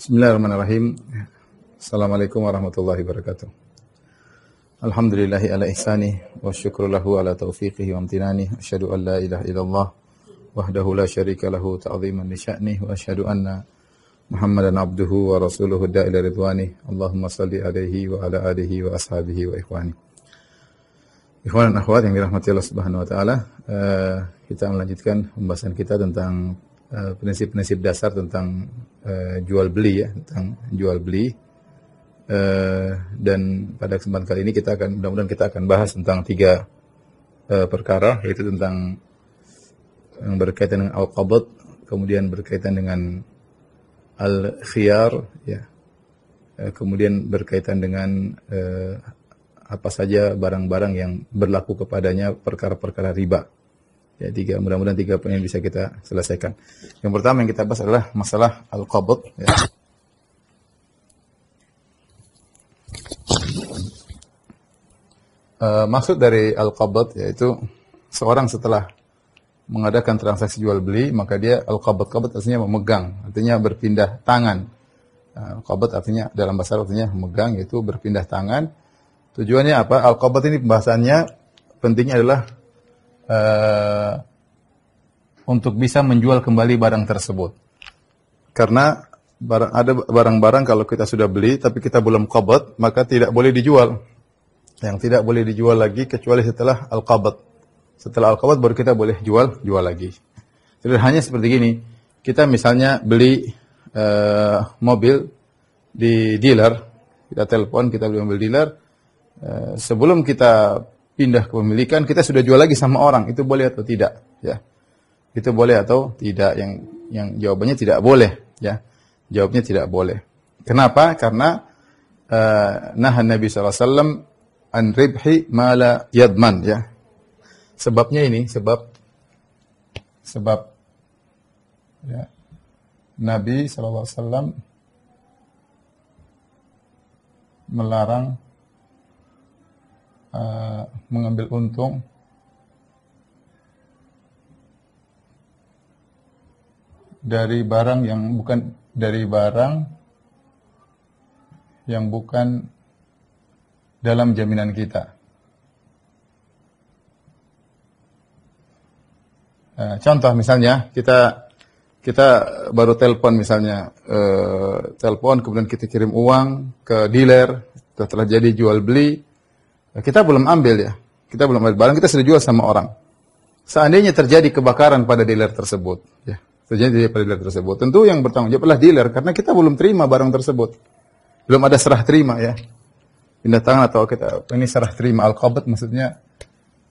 Bismillahirrahmanirrahim. Assalamualaikum warahmatullahi wabarakatuh. Alhamdulillahi ala ihsani wa syukrulahu ala taufiqihi wa amtinani. Asyadu an la ilaha illallah wahdahu la syarika lahu ta'ziman li sya'ni wa asyadu anna Muhammadan abduhu wa rasuluhu da'ila ridwani. Allahumma salli alaihi wa ala alihi wa ashabihi wa ikhwani. Ikhwan dan akhwat yang dirahmati Allah Subhanahu wa taala, uh, kita melanjutkan pembahasan kita tentang Eh, prinsip-prinsip uh, dasar tentang uh, jual beli ya, tentang jual beli. Uh, dan pada kesempatan kali ini kita akan mudah-mudahan kita akan bahas tentang tiga uh, perkara yaitu tentang yang berkaitan dengan al qabat kemudian berkaitan dengan al-khiyar ya. Uh, kemudian berkaitan dengan uh, apa saja barang-barang yang berlaku kepadanya perkara-perkara riba. Ya, tiga mudah-mudahan tiga poin yang bisa kita selesaikan. Yang pertama yang kita bahas adalah masalah al-qabd ya. Uh, maksud dari al-qabd yaitu seorang setelah mengadakan transaksi jual beli maka dia al-qabd qabd artinya memegang artinya berpindah tangan eh, al artinya dalam bahasa artinya memegang yaitu berpindah tangan tujuannya apa al qabd ini pembahasannya pentingnya adalah Eh, untuk bisa menjual kembali barang tersebut. Karena barang, ada barang-barang kalau kita sudah beli tapi kita belum qabat, maka tidak boleh dijual. Yang tidak boleh dijual lagi kecuali setelah al-qabat. Setelah al-qabat baru kita boleh jual, jual lagi. hanya seperti ini. Kita misalnya beli uh, mobil di dealer, kita telepon, kita beli mobil dealer. Uh, sebelum kita pindah kepemilikan, kita sudah jual lagi sama orang, itu boleh atau tidak? Ya. Itu boleh atau tidak? Yang yang jawabannya tidak boleh, ya. Jawabnya tidak boleh. Kenapa? Karena uh, eh, nahan Nabi saw an ribhi ma yadman, ya. Sebabnya ini, sebab sebab ya. Nabi saw melarang uh, mengambil untung dari barang yang bukan dari barang yang bukan dalam jaminan kita. Eh, contoh misalnya kita kita baru telepon misalnya eh, telepon kemudian kita kirim uang ke dealer setelah jadi jual beli kita belum ambil ya. Kita belum ambil barang, kita sudah jual sama orang. Seandainya terjadi kebakaran pada dealer tersebut, ya, terjadi pada dealer tersebut, tentu yang bertanggung jawab adalah dealer karena kita belum terima barang tersebut. Belum ada serah terima ya. Pindah tangan atau kita ini serah terima al-qabat maksudnya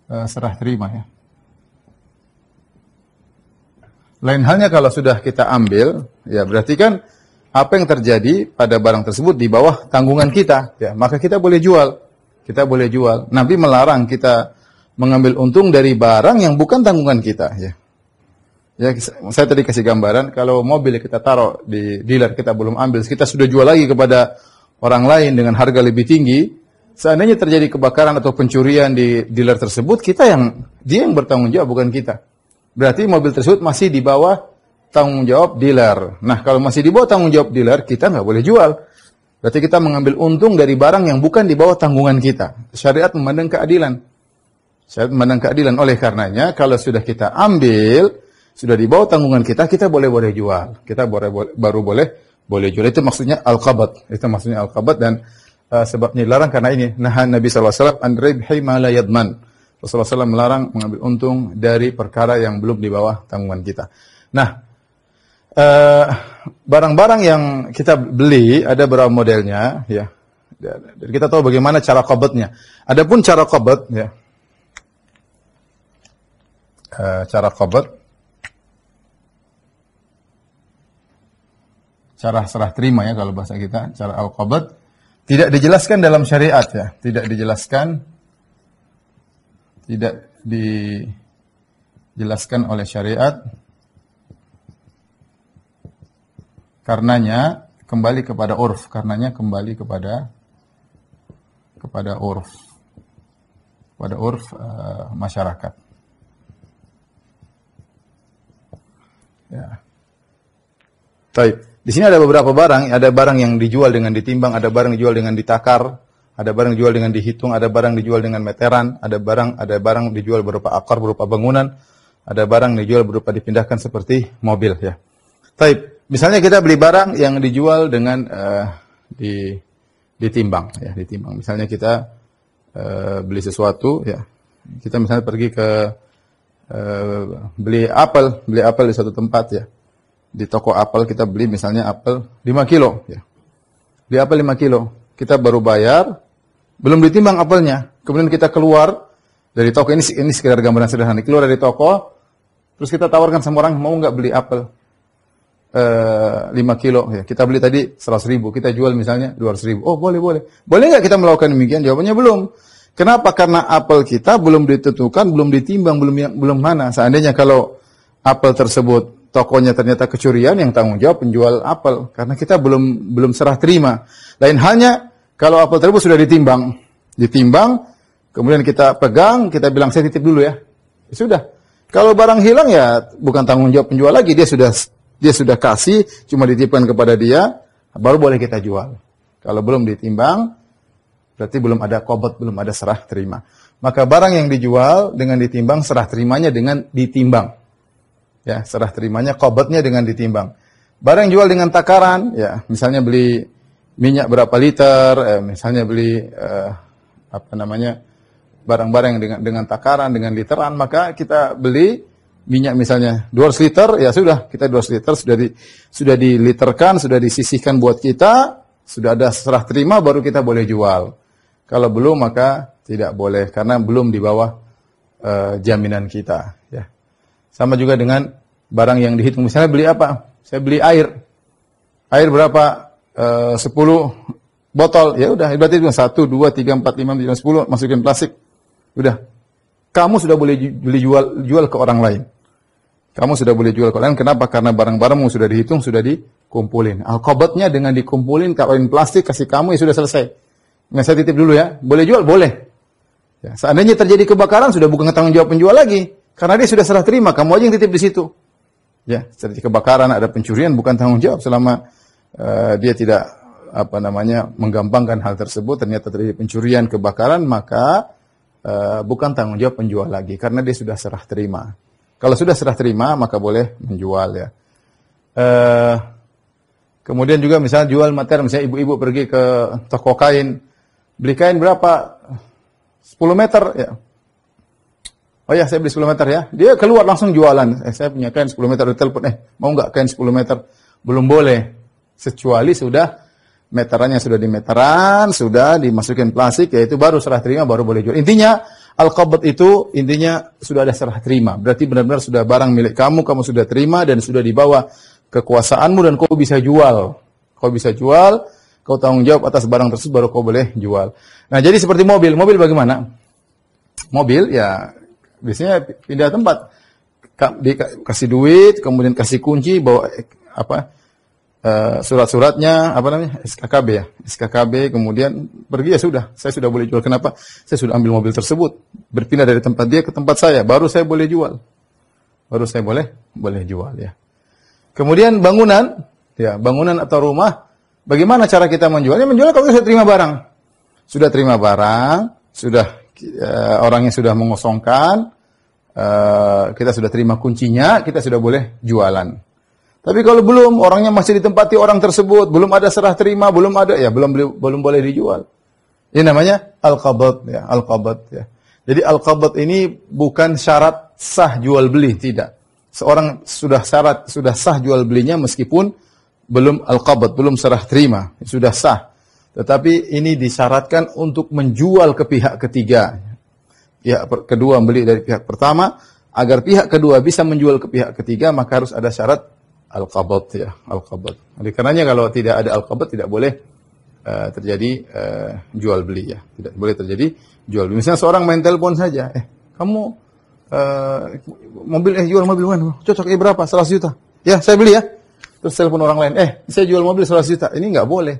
eh, serah terima ya. Lain halnya kalau sudah kita ambil, ya berarti kan apa yang terjadi pada barang tersebut di bawah tanggungan kita, ya maka kita boleh jual. Kita boleh jual. Nabi melarang kita mengambil untung dari barang yang bukan tanggungan kita. Ya. Ya, saya tadi kasih gambaran kalau mobil kita taruh di dealer kita belum ambil, kita sudah jual lagi kepada orang lain dengan harga lebih tinggi. Seandainya terjadi kebakaran atau pencurian di dealer tersebut, kita yang dia yang bertanggung jawab bukan kita. Berarti mobil tersebut masih di bawah tanggung jawab dealer. Nah, kalau masih di bawah tanggung jawab dealer, kita nggak boleh jual. Berarti kita mengambil untung dari barang yang bukan di bawah tanggungan kita. Syariat memandang keadilan. Syariat memandang keadilan. Oleh karenanya, kalau sudah kita ambil, sudah di bawah tanggungan kita, kita boleh-boleh jual. Kita boleh, boleh baru boleh boleh jual. Itu maksudnya al-qabat. Itu maksudnya al-qabat dan uh, sebabnya dilarang karena ini. Nah, Nabi SAW, andrei ribhi yadman. Rasulullah SAW melarang mengambil untung dari perkara yang belum di bawah tanggungan kita. Nah, Eh, barang-barang yang kita beli ada berapa modelnya ya. Dan kita tahu bagaimana cara kobetnya. Adapun cara kobet ya. Uh, cara kobet cara serah terima ya kalau bahasa kita, cara al-qabad tidak dijelaskan dalam syariat ya, tidak dijelaskan tidak dijelaskan oleh syariat Karenanya kembali kepada urf, karenanya kembali kepada kepada urf. pada urf uh, masyarakat. Ya. Taib. Di sini ada beberapa barang, ada barang yang dijual dengan ditimbang, ada barang dijual dengan ditakar, ada barang dijual dengan dihitung, ada barang dijual dengan meteran, ada barang ada barang dijual berupa akar, berupa bangunan, ada barang dijual berupa dipindahkan seperti mobil ya. Taib. Misalnya kita beli barang yang dijual dengan uh, di ditimbang, ya ditimbang. Misalnya kita uh, beli sesuatu, ya kita misalnya pergi ke uh, beli apel, beli apel di suatu tempat, ya di toko apel kita beli misalnya apel 5 kilo, ya beli apel 5 kilo, kita baru bayar, belum ditimbang apelnya, kemudian kita keluar dari toko ini ini sekedar gambaran sederhana, keluar dari toko, terus kita tawarkan sama orang mau nggak beli apel, 5 eh, kilo, ya, kita beli tadi 100 ribu, kita jual misalnya 200 ribu. Oh boleh, boleh. Boleh nggak kita melakukan demikian? Jawabannya belum. Kenapa? Karena apel kita belum ditentukan, belum ditimbang, belum belum mana. Seandainya kalau apel tersebut tokonya ternyata kecurian, yang tanggung jawab penjual apel. Karena kita belum belum serah terima. Lain halnya kalau apel tersebut sudah ditimbang, ditimbang, kemudian kita pegang, kita bilang saya titip dulu ya. ya sudah. Kalau barang hilang ya bukan tanggung jawab penjual lagi, dia sudah dia sudah kasih, cuma ditipkan kepada dia, baru boleh kita jual. Kalau belum ditimbang, berarti belum ada kobot, belum ada serah terima. Maka barang yang dijual dengan ditimbang, serah terimanya dengan ditimbang. Ya, serah terimanya, kobotnya dengan ditimbang. Barang yang jual dengan takaran, ya, misalnya beli minyak berapa liter, eh, misalnya beli eh, apa namanya barang-barang dengan dengan takaran, dengan literan, maka kita beli minyak misalnya 200 liter, ya sudah kita 200 liter sudah di sudah diliterkan, sudah disisihkan buat kita, sudah ada serah terima baru kita boleh jual. Kalau belum maka tidak boleh karena belum di bawah e, jaminan kita, ya. Sama juga dengan barang yang dihitung misalnya beli apa? Saya beli air. Air berapa? e, eh, 10 botol. Ya udah, berarti itu 1 2 3 4 5 6 10 masukin plastik. Udah. Kamu sudah boleh beli jual jual ke orang lain. Kamu sudah boleh jual koran. Kenapa? Karena barang-barangmu sudah dihitung, sudah dikumpulin. Alkobatnya dengan dikumpulin, kawin plastik, kasih kamu, ya sudah selesai. Nah, saya titip dulu ya. Boleh jual? Boleh. Ya, seandainya terjadi kebakaran, sudah bukan tanggung jawab penjual lagi. Karena dia sudah serah terima, kamu aja yang titip di situ. Ya, terjadi kebakaran, ada pencurian, bukan tanggung jawab selama uh, dia tidak apa namanya menggampangkan hal tersebut. Ternyata terjadi pencurian, kebakaran, maka uh, bukan tanggung jawab penjual lagi karena dia sudah serah terima. Kalau sudah serah terima maka boleh menjual ya. Uh, kemudian juga misalnya jual materi, misalnya ibu-ibu pergi ke toko kain, beli kain berapa? 10 meter ya. Oh ya, saya beli 10 meter ya. Dia keluar langsung jualan. Eh, saya punya kain 10 meter, di telepon. Eh, mau nggak kain 10 meter? Belum boleh. Kecuali sudah meterannya sudah di meteran, sudah dimasukin plastik, yaitu baru serah terima, baru boleh jual. Intinya, Al-Qabd itu intinya sudah ada serah terima. Berarti benar-benar sudah barang milik kamu, kamu sudah terima dan sudah dibawa kekuasaanmu dan kau bisa jual. Kau bisa jual, kau tanggung jawab atas barang tersebut baru kau boleh jual. Nah, jadi seperti mobil. Mobil bagaimana? Mobil ya biasanya pindah tempat. Dikasih duit, kemudian kasih kunci, bawa eh, apa? uh, surat-suratnya apa namanya SKKB ya SKKB kemudian pergi ya sudah saya sudah boleh jual kenapa saya sudah ambil mobil tersebut berpindah dari tempat dia ke tempat saya baru saya boleh jual baru saya boleh boleh jual ya kemudian bangunan ya bangunan atau rumah bagaimana cara kita menjualnya menjual kalau saya terima barang sudah terima barang sudah uh, yang sudah mengosongkan uh, kita sudah terima kuncinya kita sudah boleh jualan tapi kalau belum, orangnya masih ditempati orang tersebut, belum ada serah terima, belum ada, ya belum belum boleh dijual. Ini namanya al-qabat, ya, al-qabat, ya. Jadi al-qabat ini bukan syarat sah jual beli, tidak. Seorang sudah syarat, sudah sah jual belinya meskipun belum al-qabat, belum serah terima, sudah sah. Tetapi ini disyaratkan untuk menjual ke pihak ketiga. Pihak kedua beli dari pihak pertama, agar pihak kedua bisa menjual ke pihak ketiga, maka harus ada syarat al-qabat ya, al-qabat. Oleh karenanya kalau tidak ada al-qabat tidak boleh uh, terjadi uh, jual beli ya, tidak boleh terjadi jual beli. Misalnya seorang main telepon saja, eh kamu uh, mobil eh jual mobil mana? Cocok eh berapa? 100 juta. Ya, saya beli ya. Terus telepon orang lain, eh saya jual mobil 100 juta. Ini nggak boleh.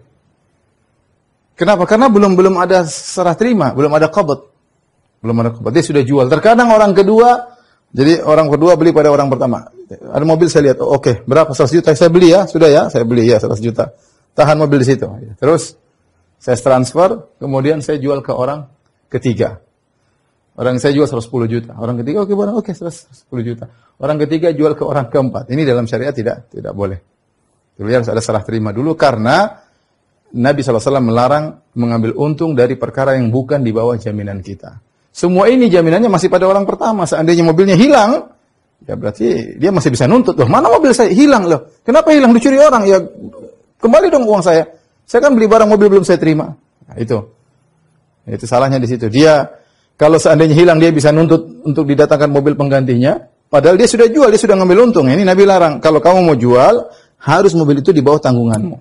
Kenapa? Karena belum belum ada serah terima, belum ada qabat. Belum ada qabat. Dia sudah jual. Terkadang orang kedua jadi orang kedua beli pada orang pertama ada mobil saya lihat, oh, oke, okay. berapa 100 juta saya beli ya, sudah ya, saya beli ya 100 juta. Tahan mobil di situ. Terus saya transfer, kemudian saya jual ke orang ketiga. Orang saya jual 110 juta. Orang ketiga oke okay, oke okay, 110 juta. Orang ketiga jual ke orang keempat. Ini dalam syariat tidak tidak boleh. Jadi harus ada salah terima dulu karena Nabi SAW melarang mengambil untung dari perkara yang bukan di bawah jaminan kita. Semua ini jaminannya masih pada orang pertama. Seandainya mobilnya hilang, Ya berarti dia masih bisa nuntut loh. Mana mobil saya? Hilang loh. Kenapa hilang? Dicuri orang. Ya kembali dong uang saya. Saya kan beli barang mobil belum saya terima. Nah, itu. Itu salahnya di situ. Dia kalau seandainya hilang dia bisa nuntut untuk didatangkan mobil penggantinya. Padahal dia sudah jual, dia sudah ngambil untung. Ini Nabi larang. Kalau kamu mau jual, harus mobil itu di bawah tanggunganmu.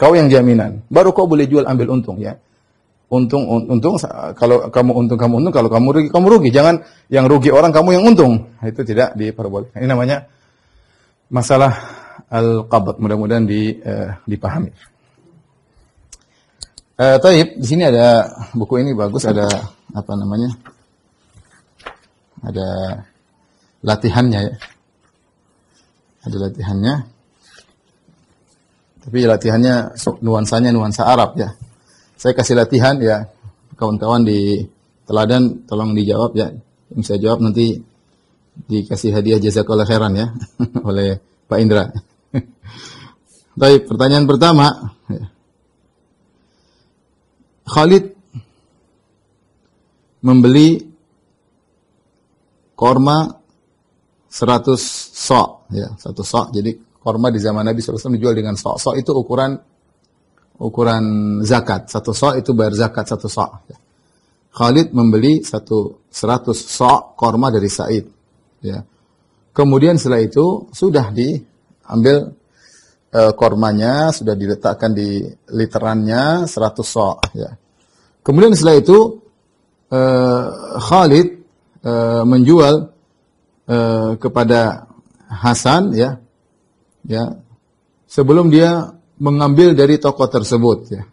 Kau yang jaminan. Baru kau boleh jual ambil untung ya untung untung kalau kamu untung kamu untung kalau kamu rugi kamu rugi jangan yang rugi orang kamu yang untung nah, itu tidak diperbolehkan ini namanya masalah al qabat mudah-mudahan di, uh, dipahami uh, Taib di sini ada buku ini bagus ada apa namanya ada latihannya ya ada latihannya tapi latihannya nuansanya nuansa Arab ya saya kasih latihan ya, kawan-kawan di teladan tolong dijawab ya. Yang saya jawab nanti dikasih hadiah jasa khairan ya oleh Pak Indra. Baik, pertanyaan pertama. Khalid membeli korma 100 sok ya, satu sok. Jadi korma di zaman Nabi SAW dijual dengan sok. Sok itu ukuran ukuran zakat. Satu so itu bayar zakat satu sok. Ya. Khalid membeli satu seratus so korma dari Said. Ya. Kemudian setelah itu sudah diambil e, kormanya, sudah diletakkan di literannya seratus so Ya. Kemudian setelah itu e, Khalid e, menjual e, kepada Hasan ya, ya sebelum dia mengambil dari toko tersebut ya.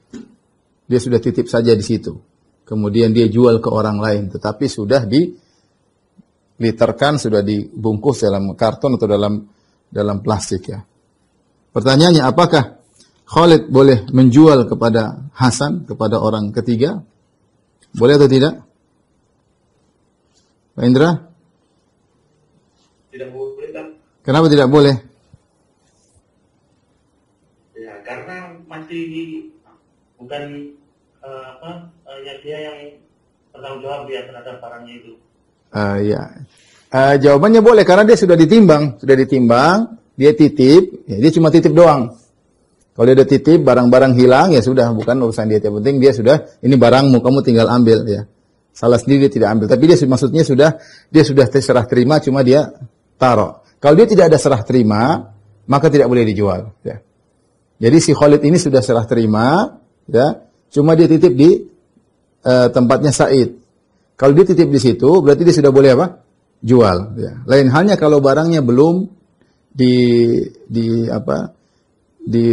Dia sudah titip saja di situ. Kemudian dia jual ke orang lain tetapi sudah diliterkan, sudah dibungkus dalam karton atau dalam dalam plastik ya. Pertanyaannya apakah Khalid boleh menjual kepada Hasan kepada orang ketiga? Boleh atau tidak? Pak Indra? Tidak boleh, Kenapa tidak boleh? nanti bukan uh, apa uh, ya dia yang bertanggung jawab dia terhadap barangnya itu. Uh, ya. Uh, jawabannya boleh karena dia sudah ditimbang, sudah ditimbang, dia titip, ya dia cuma titip doang. Kalau dia udah titip barang-barang hilang ya sudah bukan urusan dia. Yang penting dia sudah ini barangmu kamu tinggal ambil ya. Salah sendiri dia tidak ambil, tapi dia maksudnya sudah dia sudah serah terima cuma dia taruh. Kalau dia tidak ada serah terima, maka tidak boleh dijual ya. Jadi si Khalid ini sudah serah terima, ya. Cuma dia titip di uh, tempatnya Said. Kalau dia titip di situ, berarti dia sudah boleh apa? Jual. Ya. Lain halnya kalau barangnya belum di di apa? Di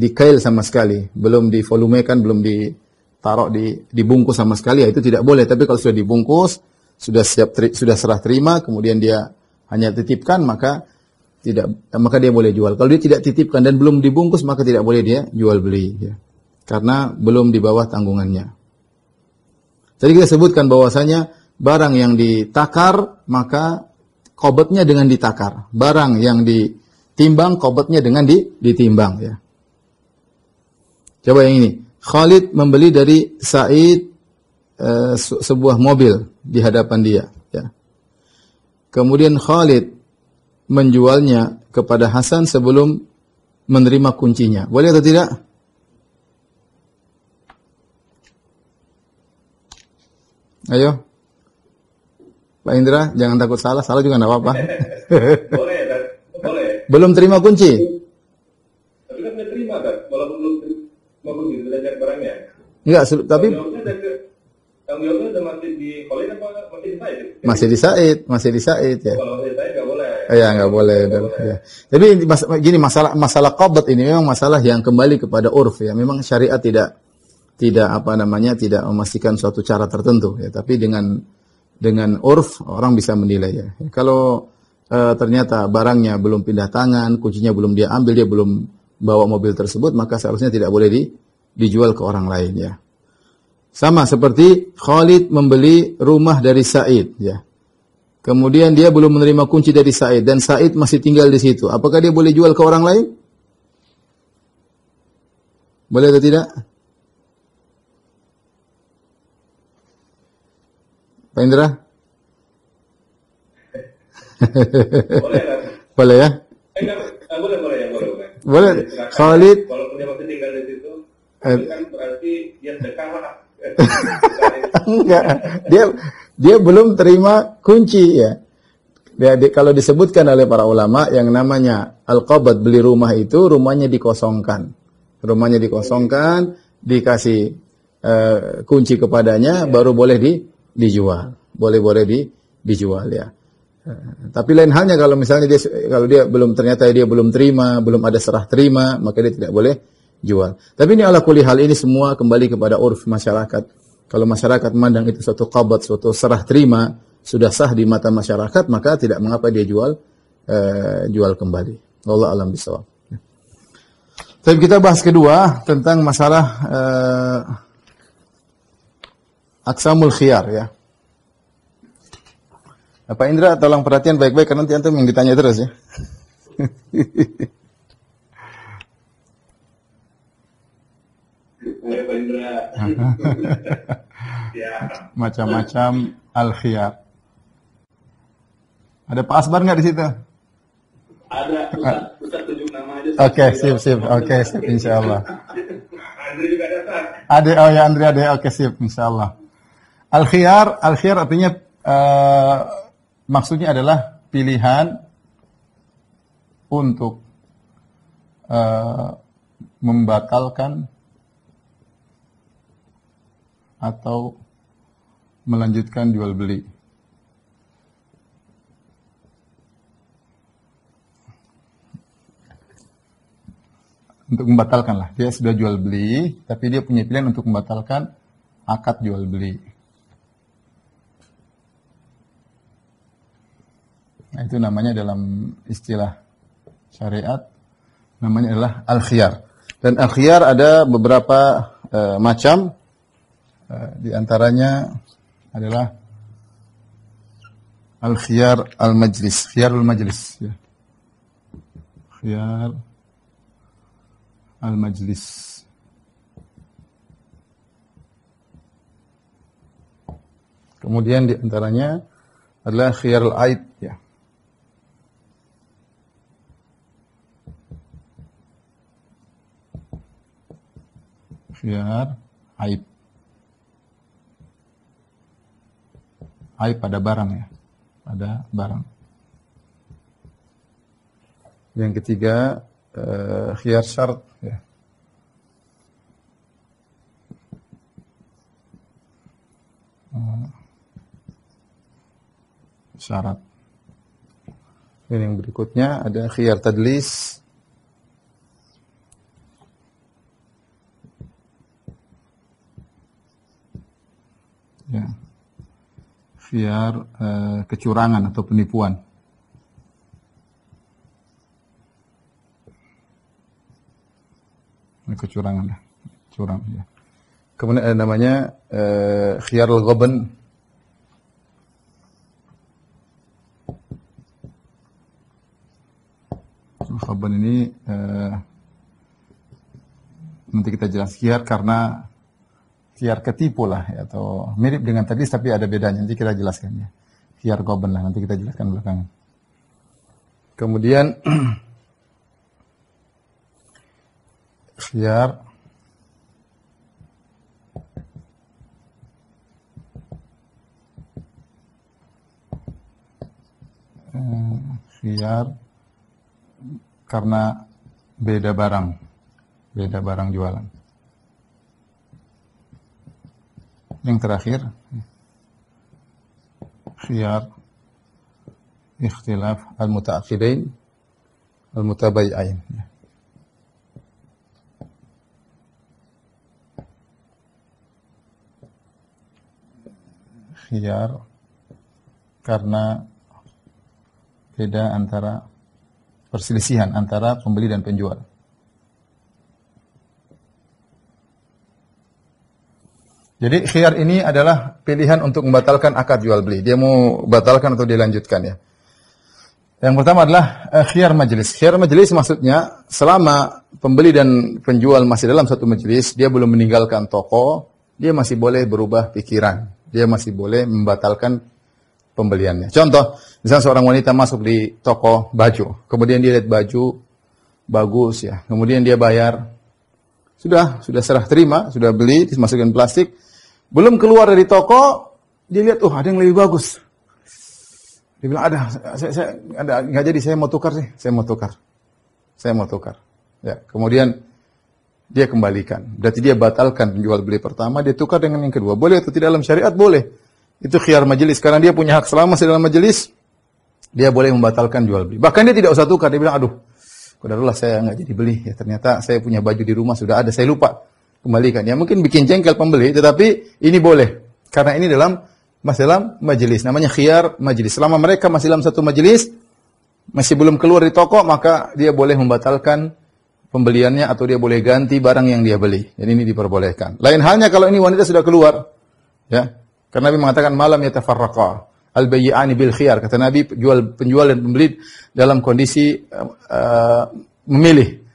di kail sama sekali, belum di volume kan, belum ditaruh di dibungkus sama sekali, ya itu tidak boleh. Tapi kalau sudah dibungkus, sudah siap teri, sudah serah terima, kemudian dia hanya titipkan, maka tidak maka dia boleh jual. Kalau dia tidak titipkan dan belum dibungkus maka tidak boleh dia jual beli ya. Karena belum di bawah tanggungannya. jadi kita sebutkan bahwasanya barang yang ditakar maka kobetnya dengan ditakar. Barang yang ditimbang kobetnya dengan di, ditimbang ya. Coba yang ini. Khalid membeli dari Said eh, sebuah mobil di hadapan dia ya. Kemudian Khalid menjualnya kepada Hasan sebelum menerima kuncinya. Boleh atau tidak? Ayo. Pak Indra, jangan takut salah, salah juga enggak apa-apa. boleh, kan? boleh. Belum terima kunci. Tapi kan terima, kan? Walaupun belum terima kunci, sudah cek barangnya. Enggak, tapi tanggung jawabnya masih di Khalid apa masih di Said? Masih di Said, masih di Said ya. Kalau masih di Said Ya nggak boleh. Ya. Tapi mas, gini masalah masalah qabat ini memang masalah yang kembali kepada urf ya. Memang syariat tidak tidak apa namanya tidak memastikan suatu cara tertentu ya. Tapi dengan dengan urf orang bisa menilai ya. Kalau e, ternyata barangnya belum pindah tangan, kuncinya belum dia ambil, dia belum bawa mobil tersebut, maka seharusnya tidak boleh di, dijual ke orang lain ya. Sama seperti Khalid membeli rumah dari Said ya. Kemudian dia belum menerima kunci dari Said dan Said masih tinggal di situ. Apakah dia boleh jual ke orang lain? Boleh atau tidak? Pak Indra? boleh, boleh ya? Boleh, boleh, boleh. Boleh. Khalid. Kalau dia masih tinggal di situ, eh. kan berarti dia sedekah lah. Enggak. Dia dia belum terima kunci ya. Ya, di, kalau disebutkan oleh para ulama yang namanya al-qabad beli rumah itu rumahnya dikosongkan. Rumahnya dikosongkan, dikasih uh, kunci kepadanya iya. baru boleh di dijual. Boleh-boleh di dijual ya. Eh, tapi lain halnya kalau misalnya dia kalau dia belum ternyata dia belum terima, belum ada serah terima, maka dia tidak boleh jual. Tapi ini ala kuli hal ini semua kembali kepada urf masyarakat kalau masyarakat mandang itu suatu qabat, suatu serah terima, sudah sah di mata masyarakat, maka tidak mengapa dia jual uh, jual kembali. Allah alam bisawab. Tapi kita bahas kedua tentang masalah uh, aksamul khiyar ya. Pak Indra tolong perhatian baik-baik karena nanti antum yang ditanya terus ya. Gitu. Macam-macam al-khiyar. Ada Pak Asbar nggak di situ? Ada, Ustaz, Oke, sip, sip. Oke, okay, sip, insya Andre juga ada, Ade, oh ya, Andre ada. Oke, sip, insyaallah Allah. Al-khiyar, al-khiyar artinya, uh, maksudnya adalah pilihan untuk uh, membatalkan atau melanjutkan jual beli. Untuk membatalkan lah, dia sudah jual beli, tapi dia punya pilihan untuk membatalkan akad jual beli. Nah, itu namanya dalam istilah syariat namanya adalah al-khiyar. Dan al-khiyar ada beberapa e, macam Eh, di antaranya adalah al-khiyar al-majlis, al majlis ya. Khiyar al-majlis. Kemudian di antaranya adalah khiyar al-aid ya. Khiyar aib. aib pada barang ya, pada barang. Yang ketiga uh, eh, khiyar syarat ya. Eh, syarat. Dan yang berikutnya ada khiyar tadlis. Ya biar uh, kecurangan atau penipuan. Kecurangan lah, ya. curang ya. Kemudian ada eh, namanya uh, khiyar al ini uh, nanti kita jelas khiyar karena siar ketipu lah ya, atau mirip dengan tadi tapi ada bedanya nanti kita jelaskan ya. siar goben lah nanti kita jelaskan belakangan. Kemudian siar siar eh, karena beda barang, beda barang jualan. yang terakhir khiyar ikhtilaf al-mutaakhidain al-mutabai'ain khiyar karena beda antara perselisihan antara pembeli dan penjual. Jadi khiyar ini adalah pilihan untuk membatalkan akad jual beli. Dia mau batalkan atau dilanjutkan ya. Yang pertama adalah eh, khiyar majelis. Khiyar majelis maksudnya selama pembeli dan penjual masih dalam satu majelis, dia belum meninggalkan toko, dia masih boleh berubah pikiran. Dia masih boleh membatalkan pembeliannya. Contoh, misalnya seorang wanita masuk di toko baju, kemudian dia lihat baju bagus ya, kemudian dia bayar, sudah sudah serah terima, sudah beli, dimasukkan plastik, belum keluar dari toko, dia lihat, oh ada yang lebih bagus. Dia bilang, ada, saya, saya ada, nggak jadi, saya mau tukar sih, saya mau tukar. Saya mau tukar. Ya, kemudian dia kembalikan. Berarti dia batalkan penjual beli pertama, dia tukar dengan yang kedua. Boleh atau tidak dalam syariat? Boleh. Itu khiar majelis. Karena dia punya hak selama dalam majelis, dia boleh membatalkan jual beli. Bahkan dia tidak usah tukar. Dia bilang, aduh, kudarulah saya nggak jadi beli. Ya, ternyata saya punya baju di rumah sudah ada, saya lupa kembalikan ya. Mungkin bikin jengkel pembeli, tetapi ini boleh. Karena ini dalam masih dalam majelis, namanya khiar majelis. Selama mereka masih dalam satu majelis, masih belum keluar di toko, maka dia boleh membatalkan pembeliannya atau dia boleh ganti barang yang dia beli. Jadi ini diperbolehkan. Lain halnya kalau ini wanita sudah keluar, ya. Karena Nabi mengatakan malam ya tafarraqa al bayyani bil khiyar. Kata Nabi, penjual, penjual dan pembeli dalam kondisi uh, memilih.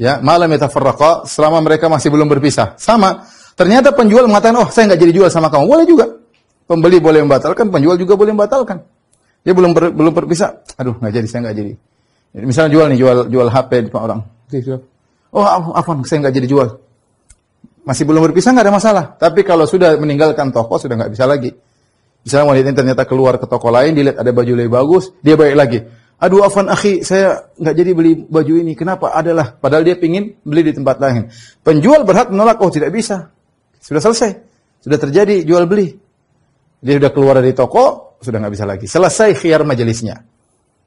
Ya, malam yatafarraqa selama mereka masih belum berpisah. Sama. Ternyata penjual mengatakan, "Oh, saya nggak jadi jual sama kamu." Boleh juga. Pembeli boleh membatalkan, penjual juga boleh membatalkan. Dia belum ber, belum berpisah. Aduh, nggak jadi, saya nggak jadi. Misalnya jual nih, jual jual HP di orang. Oh, apa saya nggak jadi jual. Masih belum berpisah nggak ada masalah. Tapi kalau sudah meninggalkan toko sudah nggak bisa lagi. Misalnya wanita ini ternyata keluar ke toko lain, dilihat ada baju lebih bagus, dia balik lagi. Aduh afan akhi, saya nggak jadi beli baju ini. Kenapa? Adalah padahal dia pingin beli di tempat lain. Penjual berhak menolak, oh tidak bisa. Sudah selesai. Sudah terjadi jual beli. Dia sudah keluar dari toko, sudah nggak bisa lagi. Selesai khiar majelisnya.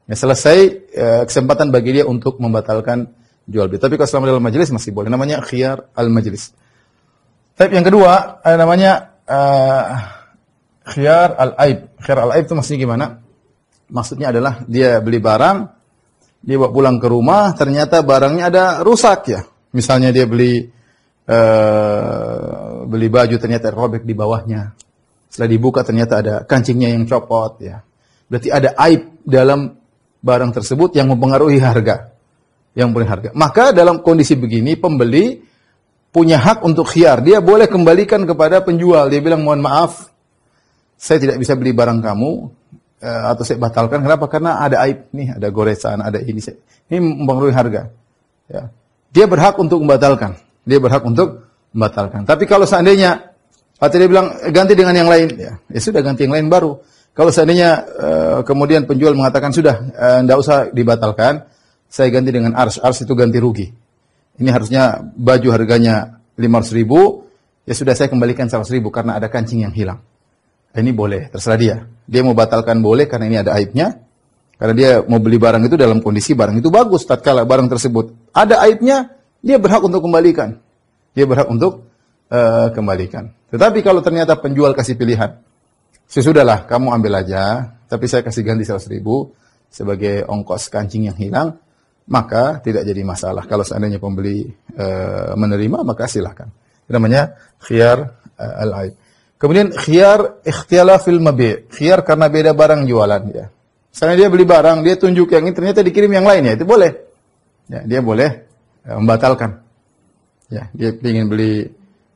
Ya, selesai e, kesempatan bagi dia untuk membatalkan jual beli. Tapi kalau selama dalam majelis masih boleh. Namanya khiar al majelis. Tapi yang kedua, ada namanya uh, e, khiar al aib. Khiar al aib itu maksudnya gimana? Maksudnya adalah dia beli barang, dia bawa pulang ke rumah, ternyata barangnya ada rusak ya. Misalnya dia beli uh, beli baju ternyata robek di bawahnya. Setelah dibuka ternyata ada kancingnya yang copot ya. Berarti ada aib dalam barang tersebut yang mempengaruhi harga. Yang mempengaruhi harga. Maka dalam kondisi begini pembeli punya hak untuk khiar. Dia boleh kembalikan kepada penjual. Dia bilang mohon maaf, saya tidak bisa beli barang kamu, Eh, atau saya batalkan. Kenapa? Karena ada aib nih, ada goresan, ada ini. Saya, ini mempengaruhi harga. Ya. Dia berhak untuk membatalkan. Dia berhak untuk membatalkan. Tapi kalau seandainya atau dia bilang ganti dengan yang lain, ya, ya sudah ganti yang lain baru. Kalau seandainya uh, kemudian penjual mengatakan sudah tidak eh, uh, usah dibatalkan, saya ganti dengan ars. Ars itu ganti rugi. Ini harusnya baju harganya 500 ribu, ya sudah saya kembalikan 100 ribu karena ada kancing yang hilang ini boleh, terserah dia. Dia mau batalkan boleh karena ini ada aibnya. Karena dia mau beli barang itu dalam kondisi barang itu bagus tatkala barang tersebut ada aibnya, dia berhak untuk kembalikan. Dia berhak untuk uh, kembalikan. Tetapi kalau ternyata penjual kasih pilihan, sesudahlah kamu ambil aja, tapi saya kasih ganti 100 ribu sebagai ongkos kancing yang hilang, maka tidak jadi masalah. Kalau seandainya pembeli uh, menerima, maka silahkan. namanya khiyar uh, eh, al-aib. Kemudian khiyar ikhtilafil mabi. Khiyar karena beda barang jualan ya. Misalnya dia beli barang, dia tunjuk yang ini ternyata dikirim yang lain ya, itu boleh. Ya, dia boleh eh, membatalkan. Ya, dia ingin beli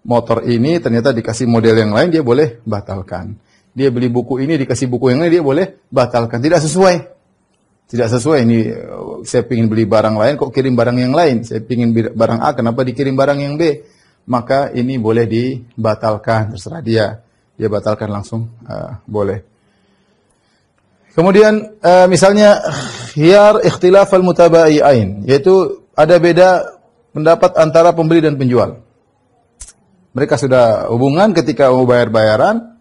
motor ini ternyata dikasih model yang lain dia boleh batalkan. Dia beli buku ini dikasih buku yang lain dia boleh batalkan. Tidak sesuai. Tidak sesuai ini eh, saya ingin beli barang lain kok kirim barang yang lain. Saya ingin barang A kenapa dikirim barang yang B? maka ini boleh dibatalkan terserah dia. Dia batalkan langsung uh, boleh. Kemudian uh, misalnya khiyar ikhtilaf al-mutabai'ain yaitu ada beda pendapat antara pembeli dan penjual. Mereka sudah hubungan ketika mau bayar-bayaran,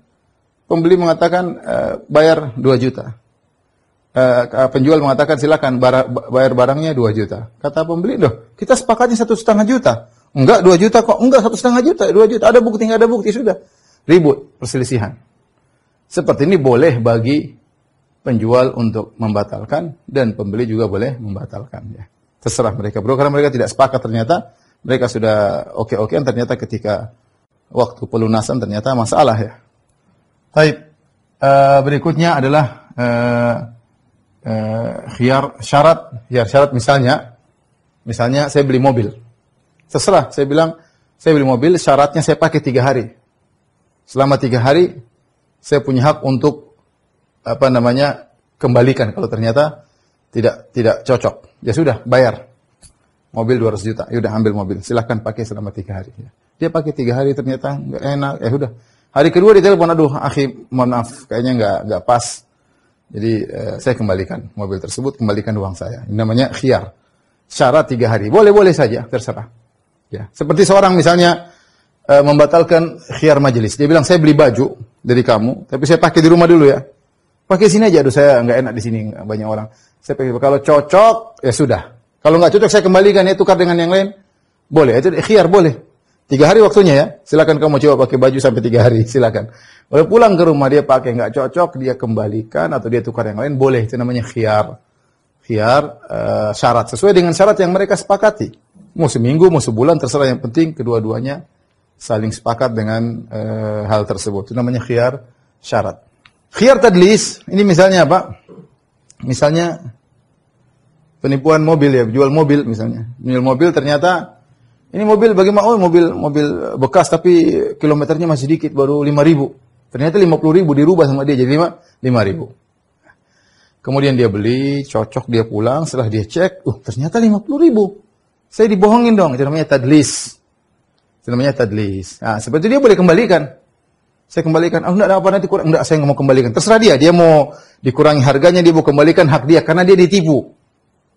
pembeli mengatakan uh, bayar 2 juta. Uh, penjual mengatakan silakan bayar barangnya 2 juta. Kata pembeli, "Loh, kita sepakatnya satu setengah juta. Enggak, dua juta kok. Enggak, satu setengah juta, dua juta. Ada bukti, enggak ada bukti, sudah. Ribut, perselisihan. Seperti ini boleh bagi penjual untuk membatalkan dan pembeli juga boleh membatalkan. Ya. Terserah mereka. Bro, karena mereka tidak sepakat ternyata. Mereka sudah oke-okean ternyata ketika waktu pelunasan ternyata masalah ya. Baik. Uh, berikutnya adalah uh, uh, khiar syarat. khiar syarat misalnya, misalnya saya beli mobil Terserah, saya bilang, saya beli mobil, syaratnya saya pakai tiga hari. Selama tiga hari, saya punya hak untuk apa namanya kembalikan kalau ternyata tidak tidak cocok. Ya sudah, bayar. Mobil 200 juta, ya udah ambil mobil. Silahkan pakai selama tiga hari. Ya. Dia pakai tiga hari ternyata nggak enak, ya sudah Hari kedua dia telepon, aduh, akhi, mohon maaf, kayaknya nggak nggak pas. Jadi eh, saya kembalikan mobil tersebut, kembalikan uang saya. Ini namanya khiar. Syarat tiga hari. Boleh-boleh saja, terserah. Ya, seperti seorang misalnya e, membatalkan khiar majelis. Dia bilang saya beli baju dari kamu, tapi saya pakai di rumah dulu ya. Pakai sini aja, aduh saya nggak enak di sini banyak orang. Saya pakai kalau cocok ya sudah. Kalau nggak cocok saya kembalikan ya tukar dengan yang lain. Boleh, itu khiar boleh. Tiga hari waktunya ya. Silakan kamu coba pakai baju sampai tiga hari. Silakan. Kalau pulang ke rumah dia pakai nggak cocok, dia kembalikan atau dia tukar yang lain boleh. Itu namanya khiar. Khiar uh, e, syarat sesuai dengan syarat yang mereka sepakati mau seminggu, mau sebulan, terserah yang penting kedua-duanya saling sepakat dengan e, hal tersebut. Itu namanya khiar syarat. Khiar tadlis, ini misalnya apa? Misalnya penipuan mobil ya, jual mobil misalnya. Jual mobil ternyata ini mobil bagaimana? Oh, mobil mobil bekas tapi kilometernya masih dikit, baru 5000. Ternyata 50000 dirubah sama dia jadi 5 5000. Kemudian dia beli, cocok dia pulang, setelah dia cek, uh ternyata 50000. Saya dibohongin dong, itu namanya tadlis. Itu namanya tadlis. Nah, seperti itu dia boleh kembalikan. Saya kembalikan, oh enggak ada apa nanti kurang, enggak saya enggak mau kembalikan. Terserah dia, dia mau dikurangi harganya, dia mau kembalikan hak dia karena dia ditipu.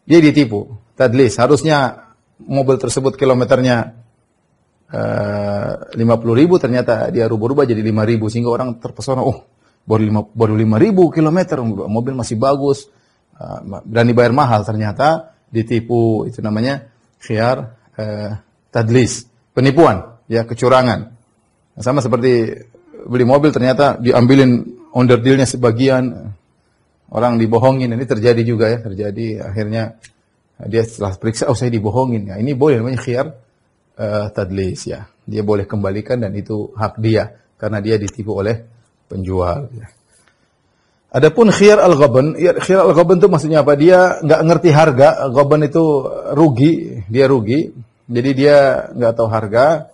Dia ditipu. Tadlis, harusnya mobil tersebut kilometernya eh, lima puluh ribu ternyata dia rubah-rubah jadi lima ribu sehingga orang terpesona oh baru lima baru lima ribu kilometer mobil masih bagus uh, berani bayar mahal ternyata ditipu itu namanya khiar eh, tadlis, penipuan, ya kecurangan. Sama seperti beli mobil ternyata diambilin onderdilnya sebagian, orang dibohongin, ini terjadi juga ya, terjadi akhirnya dia setelah periksa, oh saya dibohongin. Ya, ini boleh namanya khiar uh, eh, tadlis ya. Dia boleh kembalikan dan itu hak dia karena dia ditipu oleh penjual. Ya. Adapun khiyar al-ghaban, iya, khiyar al-ghaban itu maksudnya apa? Dia nggak ngerti harga, ghaban itu rugi, dia rugi. Jadi dia nggak tahu harga,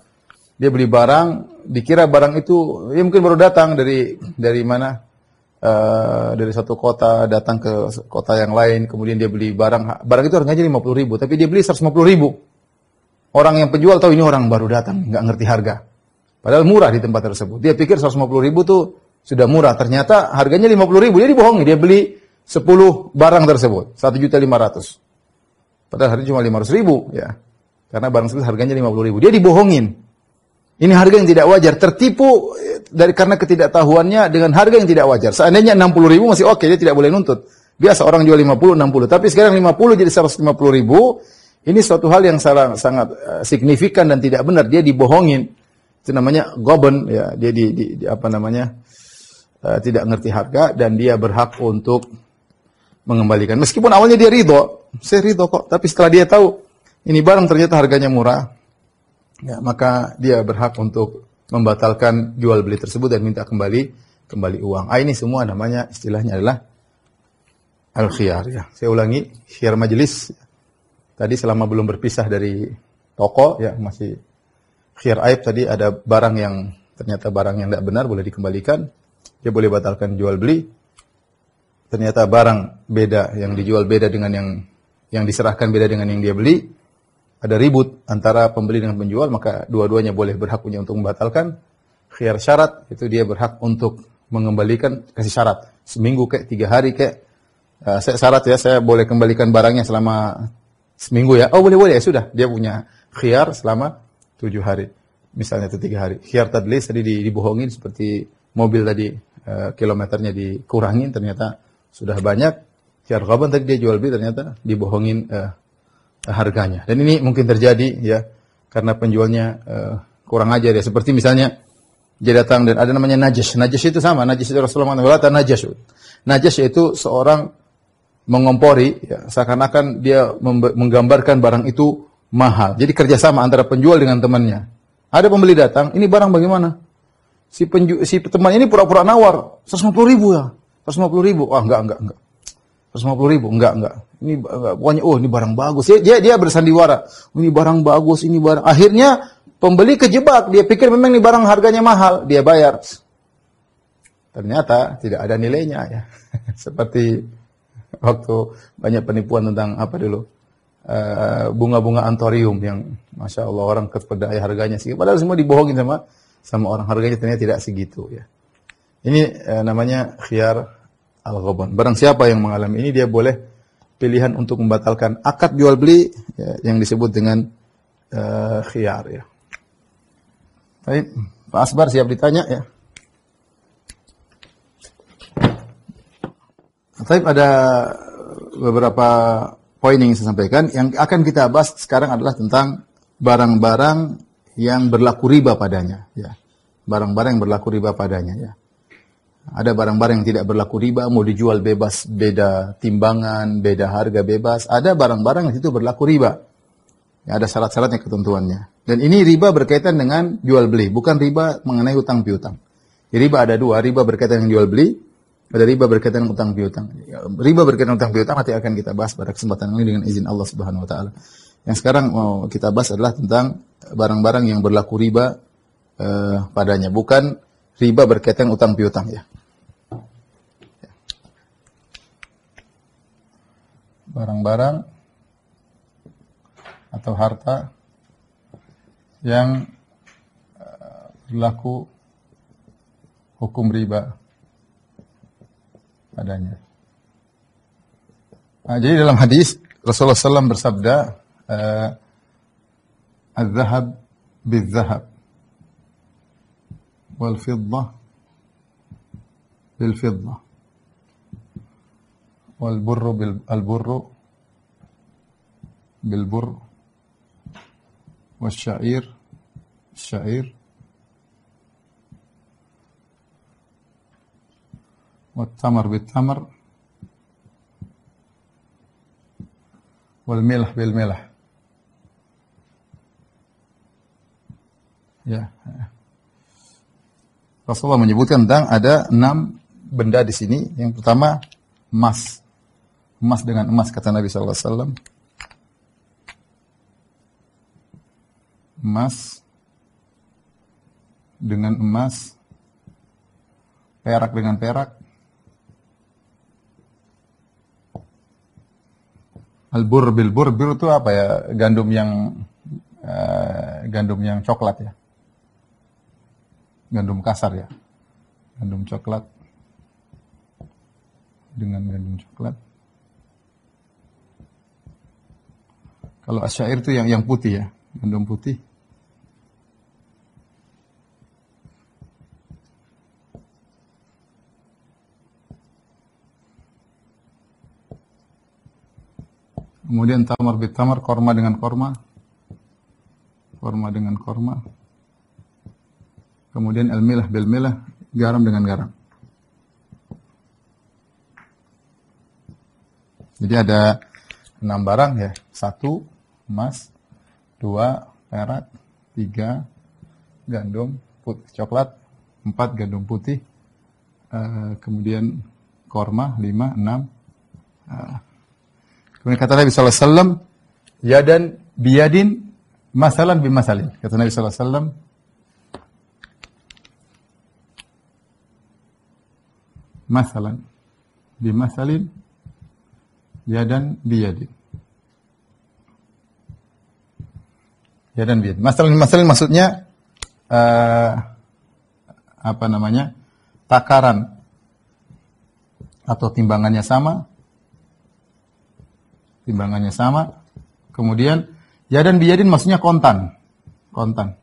dia beli barang, dikira barang itu, ya mungkin baru datang dari dari mana? Uh, dari satu kota datang ke kota yang lain, kemudian dia beli barang, barang itu harganya lima puluh ribu, tapi dia beli seratus lima ribu. Orang yang penjual tahu ini orang baru datang, nggak ngerti harga. Padahal murah di tempat tersebut. Dia pikir seratus lima ribu tuh sudah murah. Ternyata harganya 50 ribu. Dia dibohongi. Dia beli 10 barang tersebut. 1 juta 500. Padahal harganya cuma 500 ribu. Ya. Karena barang tersebut harganya 50 ribu. Dia dibohongin. Ini harga yang tidak wajar. Tertipu eh, dari karena ketidaktahuannya dengan harga yang tidak wajar. Seandainya 60 ribu masih oke. Okay, dia tidak boleh nuntut. Biasa orang jual 50, 60. Tapi sekarang 50 jadi 150 ribu. Ini suatu hal yang sangat, sangat eh, signifikan dan tidak benar. Dia dibohongin. Itu namanya goben. Ya. Dia di, di, di apa namanya Eh, tidak ngerti harga dan dia berhak untuk mengembalikan. Meskipun awalnya dia ridho, saya ridho kok, tapi setelah dia tahu ini barang ternyata harganya murah, ya, maka dia berhak untuk membatalkan jual beli tersebut dan minta kembali kembali uang. Ah, ini semua namanya istilahnya adalah al khiyar ya. Saya ulangi, khiyar majelis. Tadi selama belum berpisah dari toko ya masih khiyar aib tadi ada barang yang ternyata barang yang tidak benar boleh dikembalikan dia boleh batalkan jual beli. Ternyata barang beda yang dijual beda dengan yang yang diserahkan beda dengan yang dia beli. Ada ribut antara pembeli dengan penjual, maka dua-duanya boleh berhak punya untuk membatalkan. Khiar syarat itu dia berhak untuk mengembalikan kasih syarat seminggu kayak tiga hari kayak uh, ah, saya syarat ya saya boleh kembalikan barangnya selama seminggu ya oh boleh boleh ya sudah dia punya khiar selama tujuh hari misalnya itu tiga hari Khiar tadlis tadi dibohongin seperti mobil tadi e, kilometernya dikurangin ternyata sudah banyak. siar kapan tadi dia jual beli ternyata dibohongin e, harganya. Dan ini mungkin terjadi ya karena penjualnya e, kurang aja ya. Seperti misalnya dia datang dan ada namanya najis. Najis itu sama. najis itu Rasulullah mengatakan najis Najis itu seorang mengompori ya, seakan-akan dia menggambarkan barang itu mahal. Jadi kerjasama antara penjual dengan temannya. Ada pembeli datang, ini barang bagaimana? si penju, si temannya ini pura-pura nawar 150 ribu ya 150 ribu ah oh, enggak enggak enggak 150 ribu enggak enggak ini enggak, pokoknya oh ini barang bagus dia dia, dia bersandiwara ini barang bagus ini barang akhirnya pembeli kejebak dia pikir memang ini barang harganya mahal dia bayar ternyata tidak ada nilainya ya seperti waktu banyak penipuan tentang apa dulu eh, bunga-bunga antorium yang masya Allah orang kepedaya harganya sih padahal semua dibohongin sama sama orang harganya ternyata tidak segitu ya. Ini e, namanya khiyar al-ghabon. Barang siapa yang mengalami ini dia boleh pilihan untuk membatalkan akad jual beli ya, yang disebut dengan e, khiyar ya. Baik, Pak Asbar siap ditanya ya. Tapi ada beberapa poin yang saya sampaikan yang akan kita bahas sekarang adalah tentang barang-barang yang berlaku riba padanya, ya. Barang-barang yang berlaku riba padanya, ya. Ada barang-barang yang tidak berlaku riba, mau dijual bebas, beda timbangan, beda harga bebas. Ada barang-barang yang itu berlaku riba. Ya, ada syarat-syaratnya ketentuannya. Dan ini riba berkaitan dengan jual beli, bukan riba mengenai hutang piutang. Riba ada dua, riba berkaitan dengan jual beli, ada riba berkaitan utang piutang. Ya, riba berkaitan utang piutang nanti akan kita bahas pada kesempatan ini dengan izin Allah Subhanahu wa taala. Yang sekarang mau kita bahas adalah tentang barang-barang yang berlaku riba eh, padanya, bukan riba berkaitan utang piutang ya. Barang-barang atau harta yang eh, berlaku hukum riba padanya. Nah, jadi dalam hadis Rasulullah SAW bersabda, uh, "Az-zahab bil-zahab, wal fidha bil fidha wal-burru bil burro bil burro wal-syair, syair, والتمر بالتمر والملح بالملح ya Rasulullah menyebutkan tentang ada enam benda di sini yang pertama emas emas dengan emas kata Nabi saw emas dengan emas perak dengan perak Albur bilbur, bur bir itu apa ya? Gandum yang uh, gandum yang coklat ya. Gandum kasar ya. Gandum coklat dengan gandum coklat. Kalau asyair itu yang yang putih ya, gandum putih. Kemudian tamar bit, tamar, korma dengan korma. Korma dengan korma. Kemudian al-milah bil-milah, garam dengan garam. Jadi ada enam barang ya. Satu, emas. Dua, perak. Tiga, gandum putih, coklat. Empat, gandum putih. Uh, kemudian korma, lima, enam. Uh, Kemudian kata Nabi sallallahu alaihi wasallam, "Yadan biyadin masalan bimasalin." Kata Nabi sallallahu alaihi wasallam, masalan bimasalin yadan biyadin yadan biyadin masalan masalah maksudnya uh, apa namanya takaran atau timbangannya sama timbangannya sama. Kemudian ya dan biyadin maksudnya kontan. Kontan.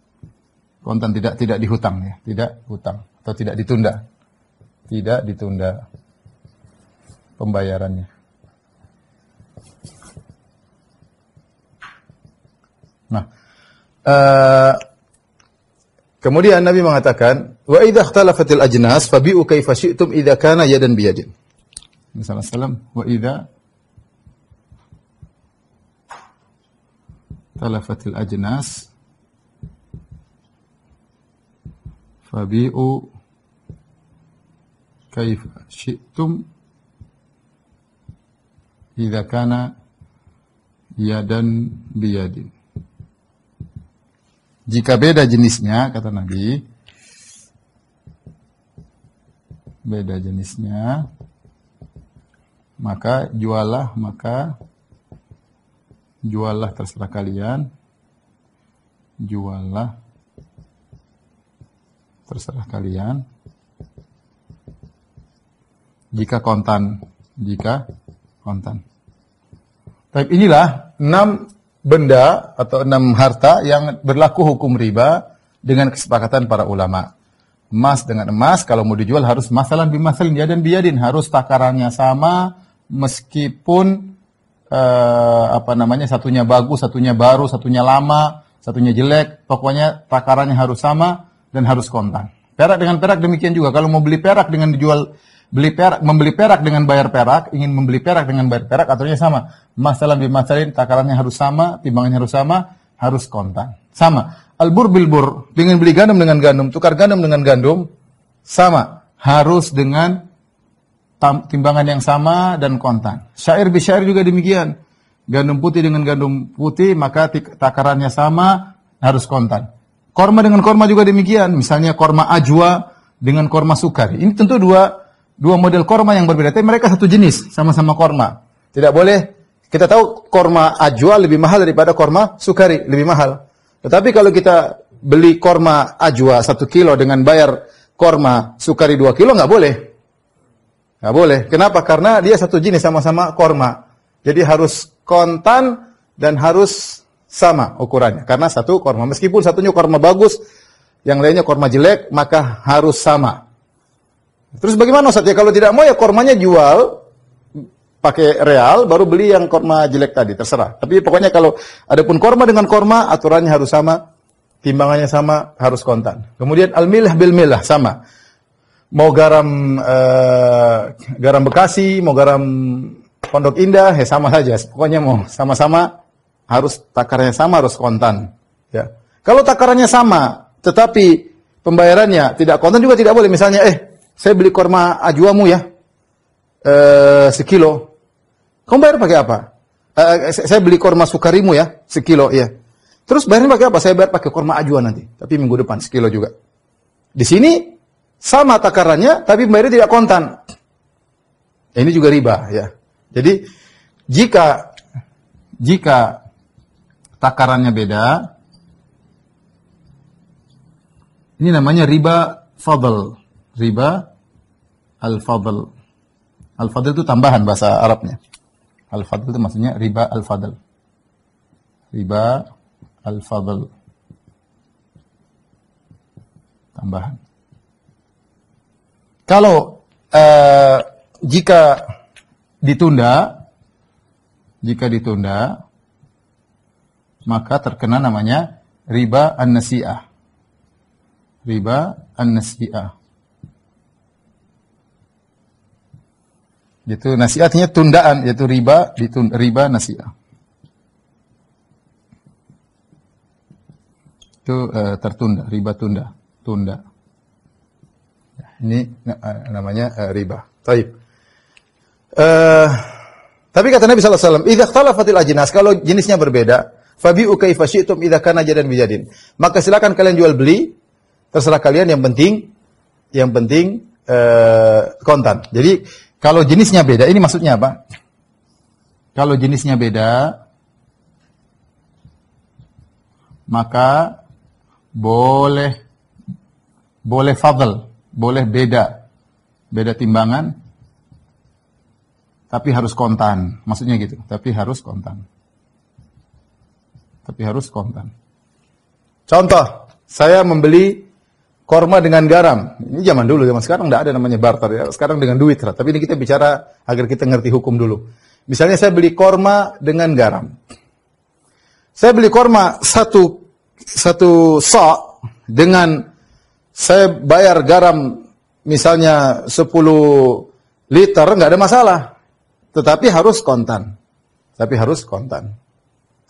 Kontan tidak tidak dihutang ya, tidak hutang atau tidak ditunda. Tidak ditunda pembayarannya. Nah, uh, kemudian Nabi mengatakan, "Wa idza ikhtalafatil ajnas fabi'u kaifa syi'tum idza kana yadan biyadin." Nabi sallallahu alaihi wasallam, "Wa idza ikhtalafatil ajnas fabi'u كيف شئتم إذا كان yadan biyadin jika beda jenisnya kata Nabi beda jenisnya maka jualah maka juallah terserah kalian juallah terserah kalian jika kontan jika kontan tapi inilah enam benda atau enam harta yang berlaku hukum riba dengan kesepakatan para ulama emas dengan emas kalau mau dijual harus masalan bimasalin ya dan biadin harus takarannya sama meskipun eh, apa namanya satunya bagus, satunya baru, satunya lama, satunya jelek, pokoknya takarannya harus sama dan harus kontan. Perak dengan perak demikian juga. Kalau mau beli perak dengan dijual beli perak, membeli perak dengan bayar perak, ingin membeli perak dengan bayar perak, aturannya sama. Masalah di masalah takarannya harus sama, timbangannya harus sama, harus kontan. Sama. Albur bilbur, dengan beli gandum dengan gandum, tukar gandum dengan gandum, sama. Harus dengan timbangan yang sama dan kontan. Syair syair juga demikian. Gandum putih dengan gandum putih maka takarannya sama harus kontan. Korma dengan korma juga demikian. Misalnya korma ajwa dengan korma sukari. Ini tentu dua dua model korma yang berbeda. Tapi mereka satu jenis, sama-sama korma. Tidak boleh kita tahu korma ajwa lebih mahal daripada korma sukari, lebih mahal. Tetapi kalau kita beli korma ajwa satu kilo dengan bayar korma sukari dua kilo nggak boleh. Nggak boleh. Kenapa? Karena dia satu jenis sama-sama korma. Jadi harus kontan dan harus sama ukurannya. Karena satu korma. Meskipun satunya korma bagus, yang lainnya korma jelek, maka harus sama. Terus bagaimana Ustaz? Ya kalau tidak mau ya kormanya jual pakai real, baru beli yang korma jelek tadi, terserah. Tapi pokoknya kalau ada pun korma dengan korma, aturannya harus sama, timbangannya sama, harus kontan. Kemudian al-milah bil-milah, sama mau garam uh, garam Bekasi, mau garam Pondok Indah, ya sama saja. Pokoknya mau sama-sama harus takarnya sama harus kontan. Ya. Kalau takarannya sama, tetapi pembayarannya tidak kontan juga tidak boleh. Misalnya, eh saya beli korma ajuamu ya, eh, sekilo. Kamu bayar pakai apa? Eh, eh saya beli korma sukarimu ya, sekilo ya. Terus bayarnya pakai apa? Saya bayar pakai korma ajuan nanti, tapi minggu depan sekilo juga. Di sini sama takarannya tapi pembayarnya tidak kontan. Nah, ini juga riba ya. Jadi jika jika takarannya beda ini namanya riba fadl, riba al-fadl. Al-fadl itu tambahan bahasa Arabnya. Al-fadl itu maksudnya riba al-fadl. Riba al-fadl. Tambahan. Kalau uh, jika ditunda, jika ditunda, maka terkena namanya riba an-nasi'ah. Riba an-nasi'ah. Itu nasiatnya tundaan, yaitu riba ditunda, riba nasi'ah. Itu uh, tertunda, riba tunda, tunda. Ini eh, namanya uh, riba. Taib. Uh, tapi kata Nabi SAW, Idha khalafatil ajinas, kalau jenisnya berbeda, fabi kaifa syi'tum idha kana jadan bijadin. Maka silakan kalian jual beli, terserah kalian, yang penting, yang penting uh, kontan. Jadi, kalau jenisnya beda, ini maksudnya apa? Kalau jenisnya beda, maka boleh boleh fadl boleh beda beda timbangan tapi harus kontan maksudnya gitu tapi harus kontan tapi harus kontan contoh saya membeli korma dengan garam ini zaman dulu zaman sekarang tidak ada namanya barter ya sekarang dengan duit lah tapi ini kita bicara agar kita ngerti hukum dulu misalnya saya beli korma dengan garam saya beli korma satu satu sok dengan saya bayar garam misalnya 10 liter nggak ada masalah. Tetapi harus kontan. Tapi harus kontan.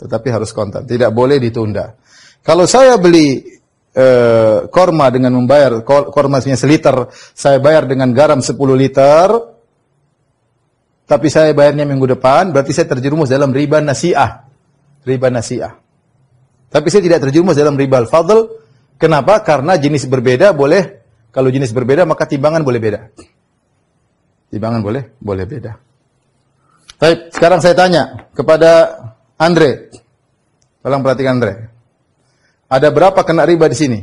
Tetapi harus kontan, tidak boleh ditunda. Kalau saya beli e, korma dengan membayar kormasnya seliter, saya bayar dengan garam 10 liter, tapi saya bayarnya minggu depan, berarti saya terjerumus dalam riba nasiah. Riba nasiah. Tapi saya tidak terjerumus dalam riba al-fadl, Kenapa? Karena jenis berbeda boleh, kalau jenis berbeda maka timbangan boleh beda. Timbangan boleh, boleh beda. Baik, sekarang saya tanya kepada Andre. Tolong perhatikan Andre. Ada berapa kena riba di sini?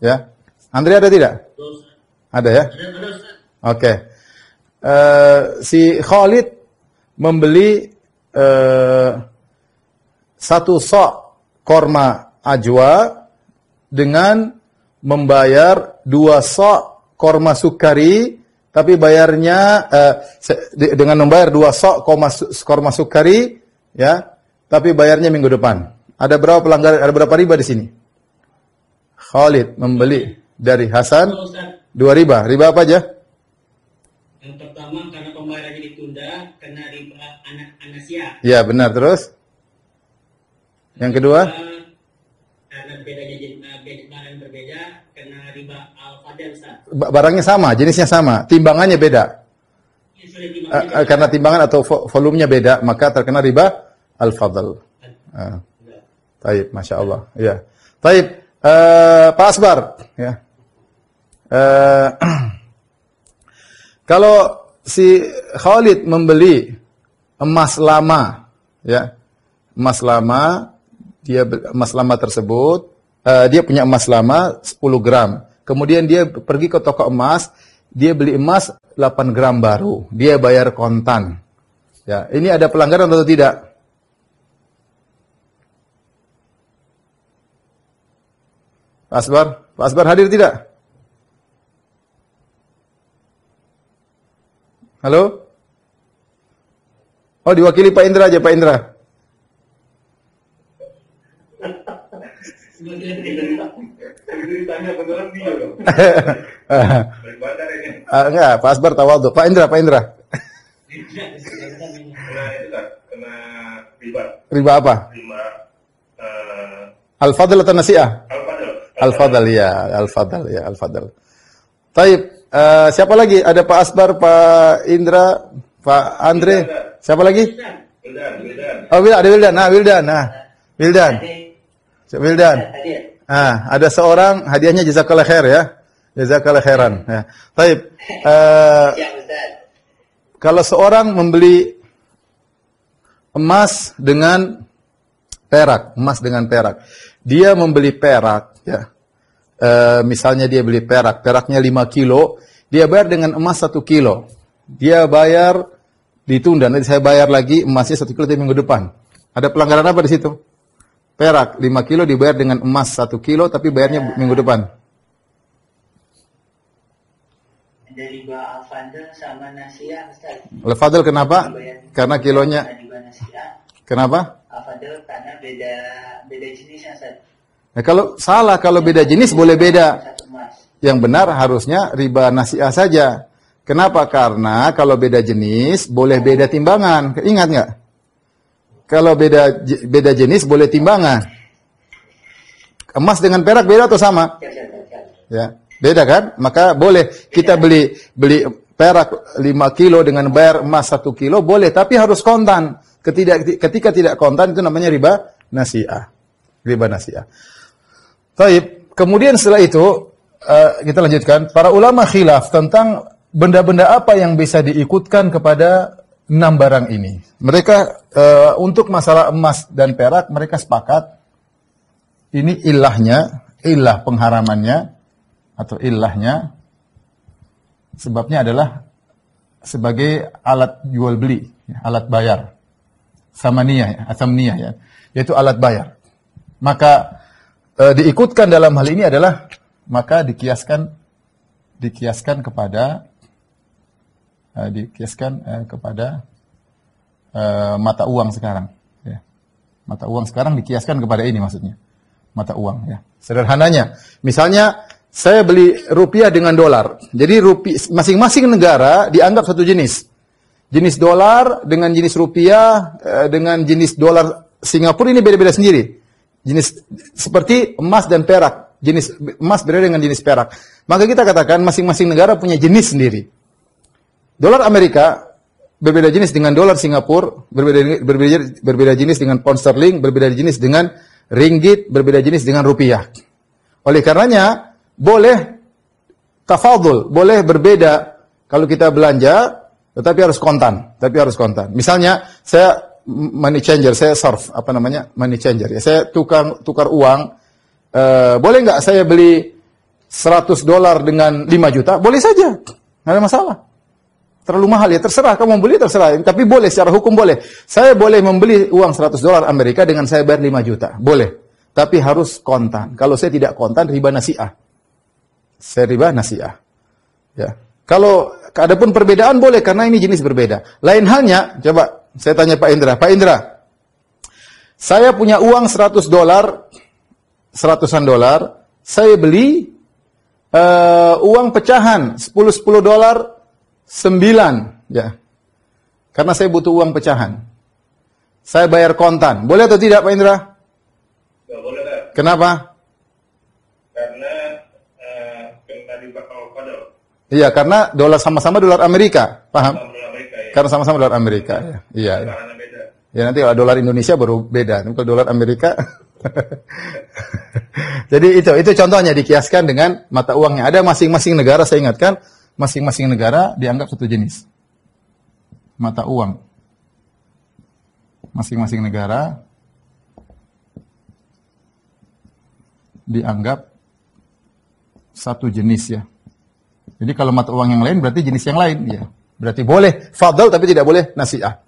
Ya. Andre ada tidak? Ada ya? Oke. Okay. Uh, eh, si Khalid membeli uh, satu sok korma ajwa dengan membayar dua sok korma sukari tapi bayarnya eh, dengan membayar dua sok korma sukari ya tapi bayarnya minggu depan ada berapa pelanggaran ada berapa riba di sini Khalid membeli dari Hasan dua riba riba apa aja yang pertama karena pembayarannya ditunda karena riba anak Anasia ya benar terus yang kedua eh, barangnya sama, jenisnya sama, timbangannya beda. uh, karena timbangan atau volumenya beda, maka terkena riba al-fadl. Uh. Taib, Masya Allah. Ya. Taib, uh, Pak Asbar. Ya. Uh, kalau si Khalid membeli emas lama, ya, emas lama, dia emas lama tersebut, uh, dia punya emas lama 10 gram. Kemudian dia pergi ke toko emas, dia beli emas 8 gram baru, dia bayar kontan. Ya, ini ada pelanggaran atau tidak? Pak Asbar, Pak Asbar hadir tidak? Halo? Oh, diwakili Pak Indra aja, Pak Indra. Ditanya beneran dia dong. Beribadah ini. Ah, enggak, Pak Asbar tawaduk. Pak Indra, Pak Indra. Nah, kena itu riba. Riba apa? Riba. Eh, Al-Fadl atau Nasi'ah? Al-Fadl. Al-Fadl, ya. Al-Fadl, ya. Al-Fadl. Taib. Uh, siapa lagi? Ada Pak Asbar, Pak Indra, Pak Andre. Siapa lagi? Wildan. Oh, Wildan. Ada Wildan. Nah, Wildan. Nah, Wildan. Wildan. Ah, ada seorang hadiahnya jazakallah khair ya. Jazakallah khairan ya. Baik. Eh, ya, uh, kalau seorang membeli emas dengan perak, emas dengan perak. Dia membeli perak ya. Uh, misalnya dia beli perak, peraknya 5 kilo, dia bayar dengan emas 1 kilo. Dia bayar ditunda, nanti saya bayar lagi emasnya 1 kilo di minggu depan. Ada pelanggaran apa di situ? perak 5 kilo dibayar dengan emas 1 kilo tapi bayarnya minggu depan. Dari Al-Fadl sama Nasia Ustaz. Al-Fadl kenapa? Karena kilonya. Kenapa? Al-Fadl karena beda beda jenis ya, Ustaz. Nah, kalau salah kalau beda jenis boleh beda. Yang benar harusnya riba nasiah saja. Kenapa? Karena kalau beda jenis boleh beda timbangan. Ingat nggak? Kalau beda beda jenis boleh timbangan. Emas dengan perak beda atau sama? Ya, beda kan? Maka boleh kita beli beli perak 5 kilo dengan bayar emas 1 kilo boleh, tapi harus kontan. Ketika ketika tidak kontan itu namanya riba nasiah. Riba nasiah. Tapi Kemudian setelah itu eh, kita lanjutkan para ulama khilaf tentang benda-benda apa yang bisa diikutkan kepada enam barang ini. Mereka e, untuk masalah emas dan perak mereka sepakat ini ilahnya, ilah pengharamannya atau ilahnya sebabnya adalah sebagai alat jual beli, ya, alat bayar. Sama niyah, ya, asam niyah ya, yaitu alat bayar. Maka e, diikutkan dalam hal ini adalah maka dikiaskan dikiaskan kepada Eh, dikiaskan uh, eh, kepada uh, mata uang sekarang. Ya. Mata uang sekarang dikiaskan kepada ini maksudnya. Mata uang ya. Sederhananya, misalnya saya beli rupiah dengan dolar. Jadi rupiah masing-masing negara dianggap satu jenis. Jenis dolar dengan jenis rupiah uh, dengan jenis dolar Singapura ini beda-beda sendiri. Jenis seperti emas dan perak jenis emas berbeda dengan jenis perak. Maka kita katakan masing-masing negara punya jenis sendiri. Dolar Amerika berbeda jenis dengan dolar Singapura, berbeda, berbeda, berbeda jenis dengan pound sterling, berbeda jenis dengan ringgit, berbeda jenis dengan rupiah. Oleh karenanya, boleh tafadul, boleh berbeda kalau kita belanja, tetapi harus kontan, tapi harus kontan. Misalnya, saya money changer, saya surf, apa namanya, money changer. Ya, saya tukar, tukar uang, e, boleh nggak saya beli 100 dolar dengan 5 juta? Boleh saja, nggak ada masalah terlalu mahal ya terserah kamu beli terserah tapi boleh secara hukum boleh saya boleh membeli uang 100 dolar Amerika dengan saya bayar 5 juta boleh tapi harus kontan kalau saya tidak kontan riba nasiah saya riba nasiah ya kalau ada pun perbedaan boleh karena ini jenis berbeda lain halnya coba saya tanya Pak Indra Pak Indra saya punya uang 100 dolar seratusan dolar saya beli uh, uang pecahan 10 10 dolar Sembilan, ya. Karena saya butuh uang pecahan. Saya bayar kontan. Boleh atau tidak Pak Indra? Tidak boleh, Pak. Kenapa? Karena kena di bakal Iya, karena dolar sama-sama dolar Amerika, paham? Dolar Amerika, ya. Karena sama-sama dolar Amerika, ya. Iya. Ya. ya nanti kalau dolar Indonesia baru beda. Nanti kalau dolar Amerika Jadi itu itu contohnya dikiaskan dengan mata uangnya. Ada masing-masing negara saya ingatkan masing-masing negara dianggap satu jenis. Mata uang. Masing-masing negara dianggap satu jenis ya. Jadi kalau mata uang yang lain berarti jenis yang lain ya. Berarti boleh fadl tapi tidak boleh nasiah.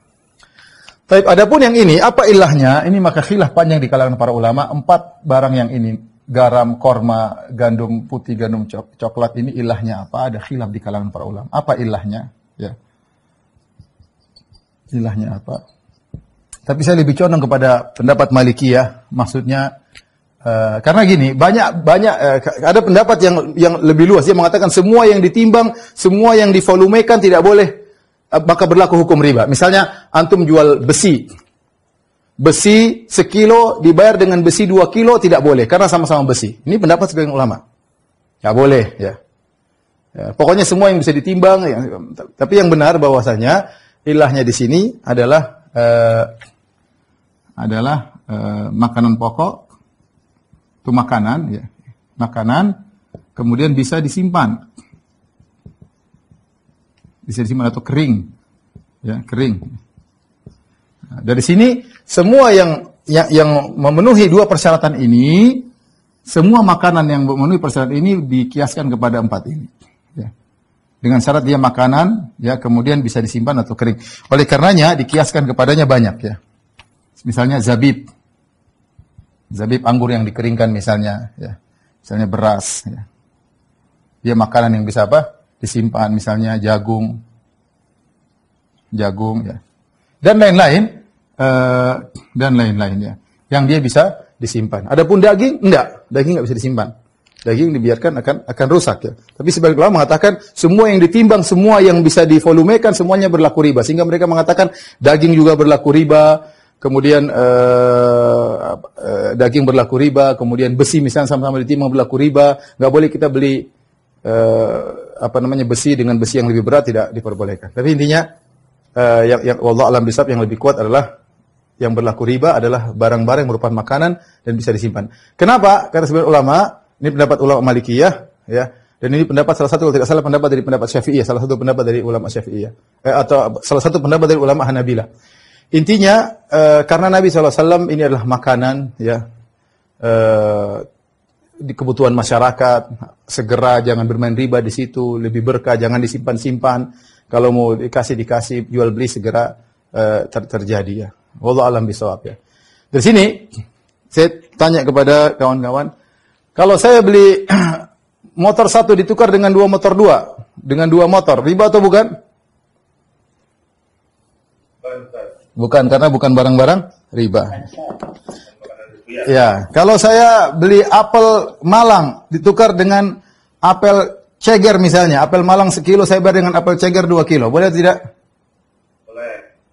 Tapi ada pun yang ini apa ilahnya? Ini maka khilaf panjang di kalangan para ulama empat barang yang ini garam, korma, gandum putih, gandum coklat ini ilahnya apa? Ada khilaf di kalangan para ulama. Apa ilahnya? Ya. Ilahnya apa? Tapi saya lebih condong kepada pendapat Maliki ya. maksudnya uh, karena gini, banyak banyak uh, ada pendapat yang yang lebih luas Dia mengatakan semua yang ditimbang, semua yang divolumekan tidak boleh eh, maka berlaku hukum riba. Misalnya antum jual besi, besi sekilo dibayar dengan besi dua kilo tidak boleh karena sama-sama besi. Ini pendapat sebagian ulama. tidak boleh ya. ya. Pokoknya semua yang bisa ditimbang. Ya. Tapi yang benar bahwasanya ilahnya di sini adalah eh, adalah eh, makanan pokok itu makanan ya. Makanan kemudian bisa disimpan. Bisa disimpan atau kering. Ya, kering. Nah, dari sini semua yang, yang yang memenuhi dua persyaratan ini, semua makanan yang memenuhi persyaratan ini dikiaskan kepada empat ini. Ya. Dengan syarat dia makanan, ya kemudian bisa disimpan atau kering. Oleh karenanya dikiaskan kepadanya banyak ya. Misalnya zabib, zabib anggur yang dikeringkan misalnya, ya. misalnya beras. Ya. Dia makanan yang bisa apa? Disimpan misalnya jagung, jagung ya dan lain-lain Eh, dan lain-lainnya yang dia bisa disimpan. Adapun daging enggak, daging enggak bisa disimpan. Daging dibiarkan akan akan rusak ya. Tapi sebagian ulama mengatakan semua yang ditimbang, semua yang bisa divolumekan semuanya berlaku riba sehingga mereka mengatakan daging juga berlaku riba, kemudian uh, uh, daging berlaku riba, kemudian besi misalnya sama-sama ditimbang berlaku riba, enggak boleh kita beli uh, apa namanya besi dengan besi yang lebih berat tidak diperbolehkan. Tapi intinya uh, yang yang wallah alam bisab yang lebih kuat adalah yang berlaku riba adalah barang-barang yang merupakan makanan dan bisa disimpan. Kenapa? Kata sebagian ulama, ini pendapat ulama Malikiyah, ya. Dan ini pendapat salah satu kalau tidak salah pendapat dari pendapat Syafi'iyah, salah satu pendapat dari ulama Syafi'iyah eh, atau salah satu pendapat dari ulama Hanabila. Intinya eh, karena Nabi SAW ini adalah makanan ya eh, di kebutuhan masyarakat, segera jangan bermain riba di situ, lebih berkah jangan disimpan-simpan. Kalau mau dikasih dikasih, jual beli segera eh, ter terjadi ya. Allah alam bisawab ya. Dari sini saya tanya kepada kawan-kawan, kalau saya beli motor satu ditukar dengan dua motor dua, dengan dua motor, riba atau bukan? Bukan, karena bukan barang-barang riba. Ya, kalau saya beli apel Malang ditukar dengan apel Ceger misalnya, apel Malang sekilo saya bayar dengan apel Ceger dua kilo, boleh tidak?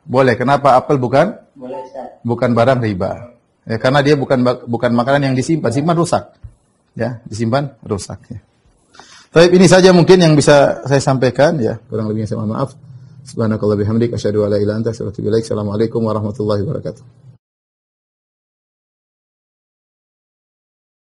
Boleh. Kenapa apel bukan? Boleh, Bukan barang riba. Ya, karena dia bukan bukan makanan yang disimpan, simpan rusak. Ya, disimpan rusak ya. Baik, ini saja mungkin yang bisa saya sampaikan ya. Kurang lebihnya saya mohon maaf. Subhanakallah bihamdik lebih ala ila illa anta Assalamualaikum warahmatullahi wabarakatuh.